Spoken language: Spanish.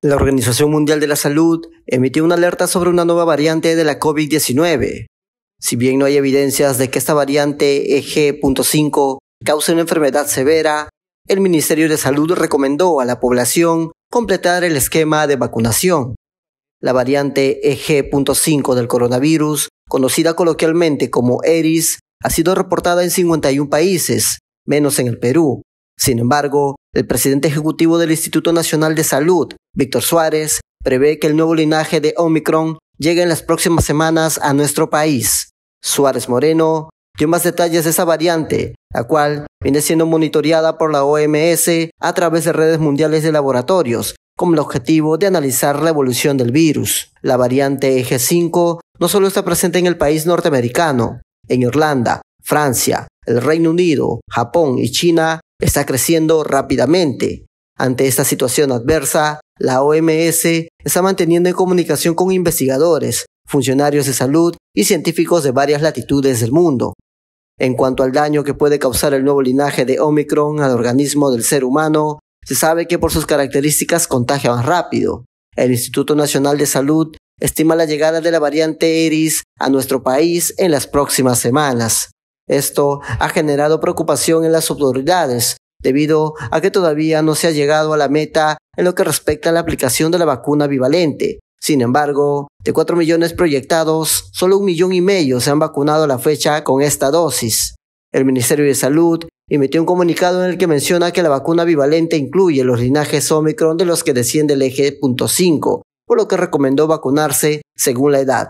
La Organización Mundial de la Salud emitió una alerta sobre una nueva variante de la COVID-19. Si bien no hay evidencias de que esta variante EG.5 cause una enfermedad severa, el Ministerio de Salud recomendó a la población completar el esquema de vacunación. La variante EG.5 del coronavirus, conocida coloquialmente como ERIS, ha sido reportada en 51 países, menos en el Perú, sin embargo, el presidente ejecutivo del Instituto Nacional de Salud, Víctor Suárez, prevé que el nuevo linaje de Omicron llegue en las próximas semanas a nuestro país. Suárez Moreno dio más detalles de esa variante, la cual viene siendo monitoreada por la OMS a través de redes mundiales de laboratorios, con el objetivo de analizar la evolución del virus. La variante eg 5 no solo está presente en el país norteamericano, en Irlanda, Francia, el Reino Unido, Japón y China está creciendo rápidamente. Ante esta situación adversa, la OMS está manteniendo en comunicación con investigadores, funcionarios de salud y científicos de varias latitudes del mundo. En cuanto al daño que puede causar el nuevo linaje de Omicron al organismo del ser humano, se sabe que por sus características contagia más rápido. El Instituto Nacional de Salud estima la llegada de la variante Eris a nuestro país en las próximas semanas. Esto ha generado preocupación en las autoridades, debido a que todavía no se ha llegado a la meta en lo que respecta a la aplicación de la vacuna bivalente. Sin embargo, de 4 millones proyectados, solo un millón y medio se han vacunado a la fecha con esta dosis. El Ministerio de Salud emitió un comunicado en el que menciona que la vacuna bivalente incluye los linajes Omicron de los que desciende el eje .5, por lo que recomendó vacunarse según la edad.